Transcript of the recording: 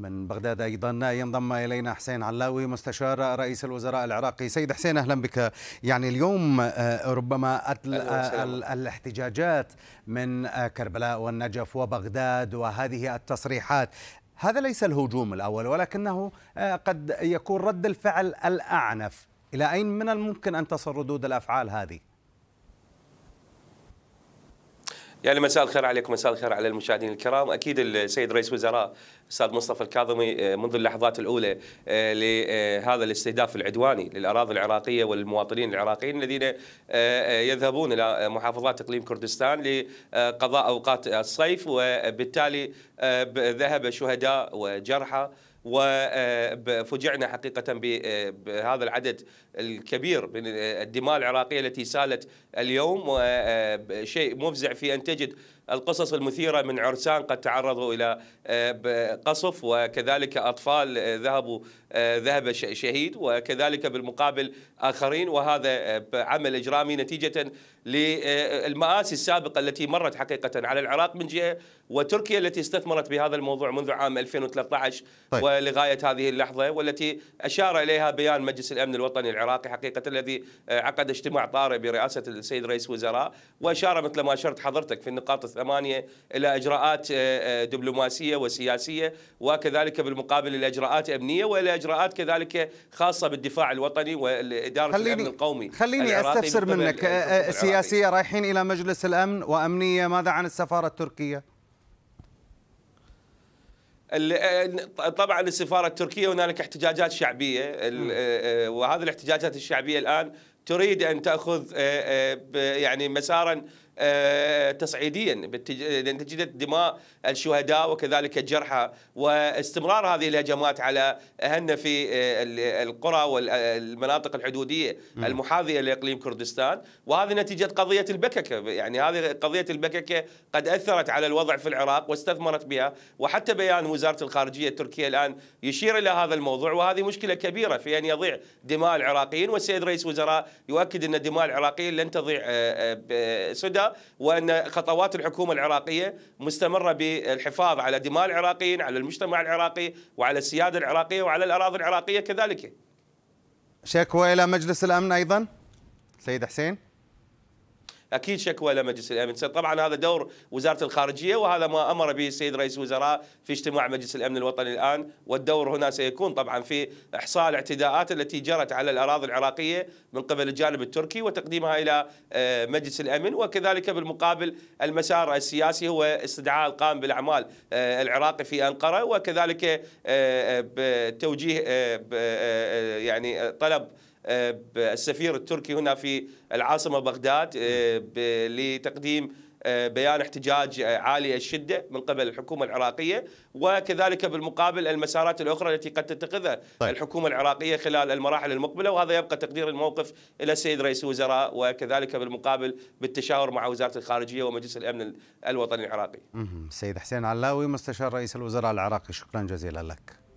من بغداد ايضا ينضم الينا حسين علاوي مستشار رئيس الوزراء العراقي سيد حسين اهلا بك يعني اليوم آه، ربما آه، الاحتجاجات من آه، كربلاء والنجف وبغداد وهذه التصريحات هذا ليس الهجوم الاول ولكنه قد يكون رد الفعل الاعنف الى اين من الممكن ان تصل ردود الافعال هذه يعني مساء الخير عليكم مساء الخير على المشاهدين الكرام اكيد السيد رئيس وزراء الاستاذ مصطفى الكاظمي آه، منذ اللحظات الاولى آه، لهذا الاستهداف العدواني للاراضي العراقيه والمواطنين العراقيين الذين آه، يذهبون الى محافظات اقليم كردستان لقضاء اوقات الصيف وبالتالي ذهب شهداء وجرحى وفجعنا آه، حقيقة بهذا آه، العدد الكبير من الدماء العراقية التي سالت اليوم وشيء آه، مفزع في أن تجد القصص المثيرة من عرسان قد تعرضوا إلى آه، قصف وكذلك أطفال آه، ذهبوا آه، ذهب شهيد وكذلك بالمقابل آخرين وهذا عمل إجرامي نتيجة للمآسي السابقة التي مرت حقيقة على العراق من جهة وتركيا التي استثمرت بهذا الموضوع منذ عام 2013 طيب. ولغاية هذه اللحظة والتي أشار إليها بيان مجلس الأمن الوطني العراقي حقيقة الذي عقد اجتماع طارئ برئاسة السيد رئيس وزراء وأشار مثل ما أشرت حضرتك في النقاط الثلاثة ثمانية إلى إجراءات آه، آه، دبلوماسية وسياسية وكذلك بالمقابل إلى إجراءات أمنية وإلى إجراءات كذلك خاصة بالدفاع الوطني وإدارة الأمن القومي خليني أستفسر منك آه، سياسية رايحين إلى مجلس الأمن وأمنية ماذا عن السفارة التركية؟ طبعا السفاره التركيه هنالك احتجاجات شعبيه وهذه الاحتجاجات الشعبيه الان تريد ان تاخذ آه، آه، يعني مسارا آه، تصعيديا لان تجد دماء الشهداء وكذلك الجرحى واستمرار هذه الهجمات على اهلنا في القرى والمناطق الحدوديه المحاذيه لاقليم كردستان وهذه نتيجه قضيه البككه يعني هذه قضيه البككه قد اثرت على الوضع في العراق واستثمرت بها وحتى بيان وزاره الخارجيه التركيه الان يشير الى هذا الموضوع وهذه مشكله كبيره في ان يضيع دماء العراقيين والسيد رئيس وزراء يؤكد ان دماء العراقيين لن تضيع آه، آه، سدى وان خطوات الحكومه العراقيه مستمره بالحفاظ على دماء العراقيين على المجتمع العراقي وعلى السياده العراقيه وعلى الاراضي العراقيه كذلك شكوى الى مجلس الامن ايضا سيد حسين اكيد شكوى لمجلس الامن طبعا هذا دور وزاره الخارجيه وهذا ما امر به السيد رئيس الوزراء في اجتماع مجلس الامن الوطني الان والدور هنا سيكون طبعا في احصاء الاعتداءات التي جرت على الاراضي العراقيه من قبل الجانب التركي وتقديمها الى آه، مجلس الامن وكذلك بالمقابل المسار السياسي هو استدعاء القائم بالاعمال آه، العراقي في انقره وكذلك آه، توجيه يعني طلب آه، السفير التركي هنا في العاصمة بغداد آه، لتقديم آه، بيان احتجاج عالي الشده من قبل الحكومه العراقيه وكذلك بالمقابل المسارات الاخرى التي قد تتخذها طيب. الحكومه العراقيه خلال المراحل المقبله وهذا يبقى تقدير الموقف الى السيد رئيس الوزراء وكذلك بالمقابل بالتشاور مع وزاره الخارجيه ومجلس الامن الوطني العراقي. سيد حسين علاوي مستشار رئيس الوزراء العراقي شكرا جزيلا لك.